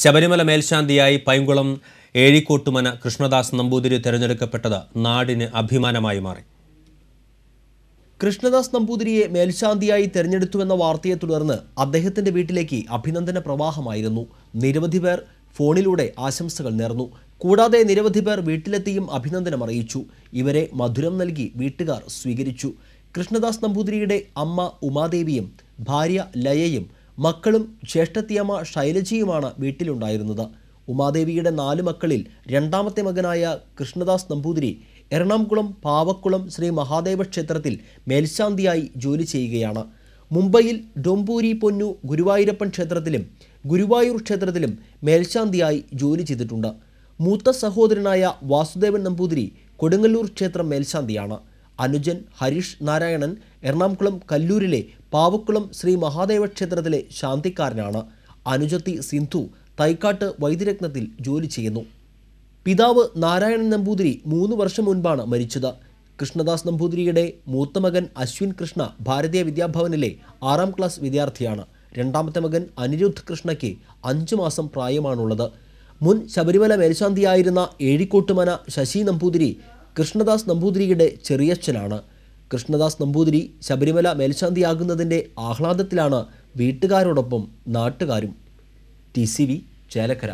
ശബരിമല മേൽശാന്തിയായി പൈങ്കുളം ഏഴിക്കോട്ടുമന കൃഷ്ണദാസ് നമ്പൂതിരി തിരഞ്ഞെടുക്കപ്പെട്ടത് നാടിന് അഭിമാനമായി മാറി കൃഷ്ണദാസ് നമ്പൂതിരിയെ മേൽശാന്തിയായി തിരഞ്ഞെടുത്തുവെന്ന വാർത്തയെ തുടർന്ന് അദ്ദേഹത്തിന്റെ വീട്ടിലേക്ക് അഭിനന്ദന പ്രവാഹമായിരുന്നു നിരവധി പേർ ഫോണിലൂടെ ആശംസകൾ നേർന്നു കൂടാതെ നിരവധി പേർ വീട്ടിലെത്തിയും അഭിനന്ദനം അറിയിച്ചു ഇവരെ മധുരം നൽകി വീട്ടുകാർ സ്വീകരിച്ചു കൃഷ്ണദാസ് നമ്പൂതിരിയുടെ അമ്മ ഉമാദേവിയും ഭാര്യ ലയയും മക്കളും ജ്യേഷ്ഠത്തിയമ്മ ശൈലജിയുമാണ് വീട്ടിലുണ്ടായിരുന്നത് ഉമാദേവിയുടെ നാല് മക്കളിൽ രണ്ടാമത്തെ മകനായ കൃഷ്ണദാസ് നമ്പൂതിരി എറണാകുളം പാവക്കുളം ശ്രീ മഹാദേവ ക്ഷേത്രത്തിൽ മേൽശാന്തിയായി ജോലി ചെയ്യുകയാണ് മുംബൈയിൽ ഡോംബൂരി പൊന്നു ഗുരുവായൂരപ്പൻ ക്ഷേത്രത്തിലും ഗുരുവായൂർ ക്ഷേത്രത്തിലും മേൽശാന്തിയായി ജോലി ചെയ്തിട്ടുണ്ട് മൂത്ത സഹോദരനായ വാസുദേവൻ നമ്പൂതിരി കൊടുങ്ങല്ലൂർ ക്ഷേത്രം മേൽശാന്തിയാണ് അനുജൻ ഹരീഷ് നാരായണൻ എറണാകുളം കല്ലൂരിലെ പാവക്കുളം ശ്രീ മഹാദേവ ക്ഷേത്രത്തിലെ ശാന്തിക്കാരനാണ് അനുജത്തി സിന്ധു തൈക്കാട്ട് വൈദ്യരത്നത്തിൽ ജോലി ചെയ്യുന്നു പിതാവ് നാരായണൻ നമ്പൂതിരി മൂന്ന് വർഷം മുൻപാണ് മരിച്ചത് കൃഷ്ണദാസ് നമ്പൂതിരിയുടെ മൂത്ത മകൻ അശ്വിൻ കൃഷ്ണ ഭാരതീയ വിദ്യാഭവനിലെ ആറാം ക്ലാസ് വിദ്യാർത്ഥിയാണ് രണ്ടാമത്തെ മകൻ അനിരുദ്ധ് കൃഷ്ണയ്ക്ക് അഞ്ചു മാസം പ്രായമാണുള്ളത് മുൻ ശബരിമല മേൽശാന്തിയായിരുന്ന ഏഴിക്കോട്ടുമന ശശി നമ്പൂതിരി കൃഷ്ണദാസ് നമ്പൂതിരിയുടെ ചെറിയച്ഛനാണ് കൃഷ്ണദാസ് നമ്പൂതിരി ശബരിമല മേൽശാന്തിയാകുന്നതിൻ്റെ ആഹ്ലാദത്തിലാണ് വീട്ടുകാരോടൊപ്പം നാട്ടുകാരും ടി സി വി ചേലക്കര